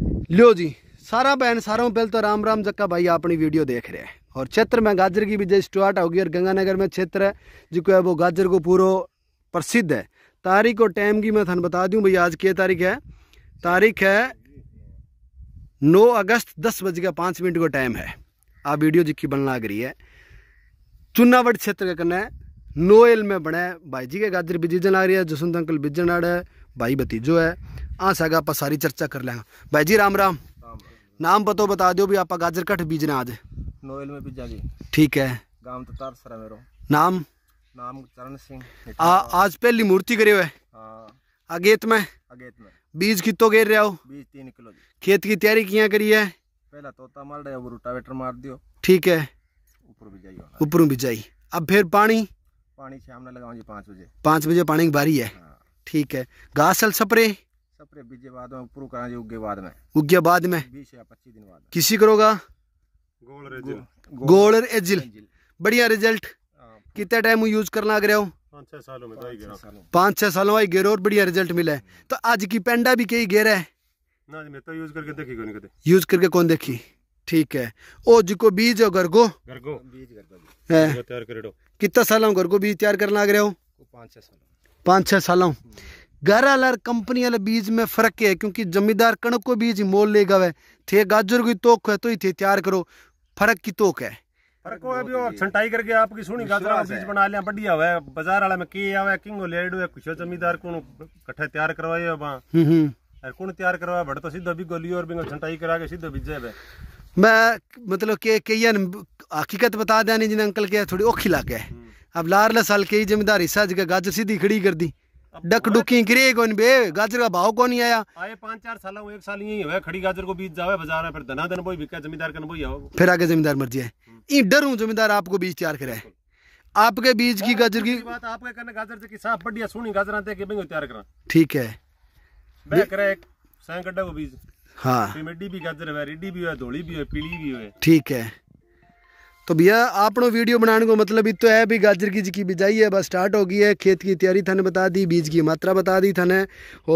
लियो जी सारा बहन सारों पहले तो राम राम जक्का भाई अपनी वीडियो देख रहे हैं और क्षेत्र में गाजर की जो स्टार्ट होगी और गंगानगर में क्षेत्र है जो है वो गाजर को पूरा प्रसिद्ध है तारीख और टाइम की मैं थान बता दूं भाई आज क्या तारीख है तारीख है नौ अगस्त दस बज के पाँच मिनट को टाइम है आ वीडियो जिकी बन लग रही है चुनावट क्षेत्र के कन्ने नोएल में बने भाई जी के गाजर बीजन आ रही है जसंत अंकल बिजन आड़ है भाई भतीजो है आ हाँ सगा आप सारी चर्चा कर लेंगे भाई जी राम राम नाम पतो बता दो भी आप गाजर कट बीजना आज नोएल में बीजा जी ठीक है गांव तो तारसरा मेरो नाम नाम चरण सिंह आ आज पहली मूर्ति करे हुए अगेत हाँ। में अगेत में बीज कितो घेर रहे हो बीज 3 किलो जी खेत की तैयारी किया करी है पहला तोता मार दे हो रोटावेटर मार दियो ठीक है ऊपर बिजाई ऊपर बिजाई अब फिर पानी पानी शाम ने लगाऊं जी 5 बजे 5 बजे पानी की बारी है हाँ। ठीक है घास स्प्रे सप्रे बीजे में पूरा करा उगे बाद में उगे में 20 या 25 दिन बाद किसी करोगा गोल्डर एजिल गोल्डर एजिल बढ़िया रिजल्ट हाँ। कितने टाइम यूज करना अगर हो पाँच छह सालों में तो गेर और बढ़िया रिजल्ट मिला है तो आज की पेंडा भी कई गेर है ना जी मैं तो यूज करके देखी कौन कदे यूज करके कौन देखी ठीक है ओ जिको बीज है गरगो गरगो बीज गरगो है तैयार कर कितना साल घर बीज तैयार करना लग रहे हो पाँच छह साल पाँच छह साल हम्म। घर लार कंपनी वाले बीज में फर्क है क्योंकि जमींदार कणक को बीज मोल ले गए थे गाजर की तोक है तो ही थे तैयार करो फर्क की तोक है छंटाई करके आपकी सुनी बीज बना लिया बढ़िया हुआ बाजार वाला में के आवे किंग लेड हुआ कुछ जमींदार को इकट्ठे तैयार करवाए वहां हम्म, हम्म। और कौन तैयार करवा बड़ तो सीधा भी गोली और बिंगो छंटाई करा के सीधा बीजे है मैं मतलब के कई हकीकत बता दें जिन्हें अंकल के थोड़ी औखी लागे है हम्म। अब लारला साल कई जमींदार हिस्सा जगह गाजर सीधी खड़ी कर दी डक तो डुकी गिरे कौन बे गाजर का भाव कौन आया आए पांच चार साल एक साल यही हुआ खड़ी गाजर को बीज जावे बाजार में फिर धना धन बोई बिका जमींदार कन बोई आओ फिर आगे जमींदार मर्जी है हम्म। ई डर हूं जमींदार आपको बीज तैयार करे आपके बीज की गाजर की बात आपके करने गाजर की साफ बढ़िया सुनी गाजर आते के बिंग तैयार करा ठीक है बे करे एक सैंकड़ा को बीज हां मेडी भी गाजर है रेडी भी है धोली भी है पीली भी है ठीक है तो भैया आप वीडियो बनाने को मतलब इतो है भी गाजर की जी बिजाई है बस स्टार्ट हो गई है खेत की तैयारी थाने बता दी बीज की मात्रा बता दी थाने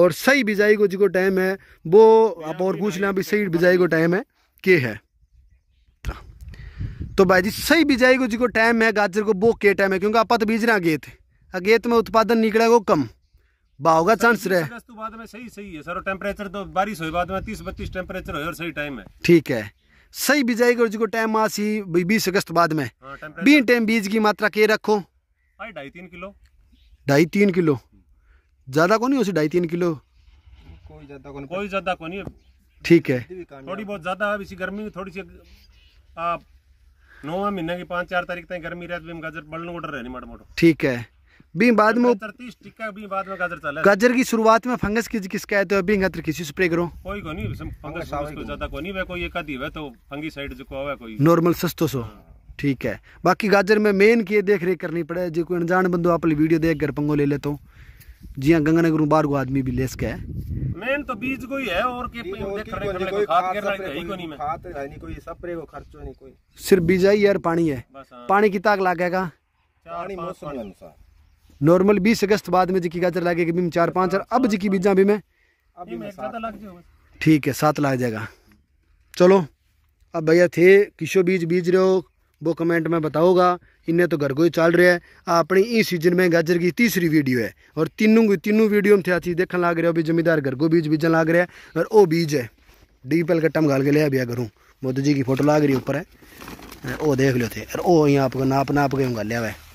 और सही बिजाई को जिको टाइम है वो आप और पूछ लें अभी सही बिजाई को टाइम है के है तो, तो भाई जी सही बिजाई को जिको टाइम है गाजर को वो के टाइम है क्योंकि आप तो बीज रहे अगेत अगेत में उत्पादन निकलेगा कम भाव का चांस रहे बाद में सही सही है सर टेम्परेचर तो बारिश हुई बाद में तीस बत्तीस टेम्परेचर हो सही टाइम है ठीक है सही बिजाई करो जो टाइम आसी बीस अगस्त बाद में हाँ, बी टाइम बीज की मात्रा के रखो ढाई तीन किलो ढाई तीन किलो ज़्यादा को नहीं हो ढाई तीन किलो कोई ज़्यादा को ठीक है थोड़ी बहुत ज़्यादा इसी गर्मी में थोड़ी सी आप नौवा महीने की पाँच चार तारीख तक गर्मी रहती है तो ठीक है बीम बाद में गाजर की शुरुआत में फंगस की शिकायत है तो बीम अतर किसी स्प्रे करो कोई को नहीं फंगस को ज्यादा को नहीं वे कोई एक आधी वे तो फंगी साइड जो को है कोई नॉर्मल सस्तो सो हाँ। ठीक है बाकी गाजर में मेन की देख रेख करनी पड़े जो कोई अनजान बंदो आप वीडियो देख कर पंगो ले लेते हो जी हाँ गंगानगर बार को आदमी भी ले सके मेन तो बीज को ही है और के सिर्फ बीज है यार पानी है हाँ। पानी की ताक लागेगा पानी मौसम अनुसार नॉर्मल बीस अगस्त बाद में जिकी गाजर लागे बीम चार पाँच और अब जिकी बीजा भी मैं ठीक है सात लाख जाएगा चलो अब भैया थे किशो बीज बीज रहे हो वो कमेंट में बताओगा इन्हें तो घर को ही चल रहा है अपनी इस सीजन में गाजर की तीसरी वीडियो है और तीनों की तीनों वीडियो में थे चीज़ देखने लग रहे हो अभी जमींदार घर को बीज बीजन लाग रहे है और वो बीज है डीपल कट्टा मंगाल के लिया भैया घरों मोदी जी की फोटो लाग रही ऊपर है वो देख लो थे और वो यहाँ आपको नाप नाप के घाल लिया हुआ है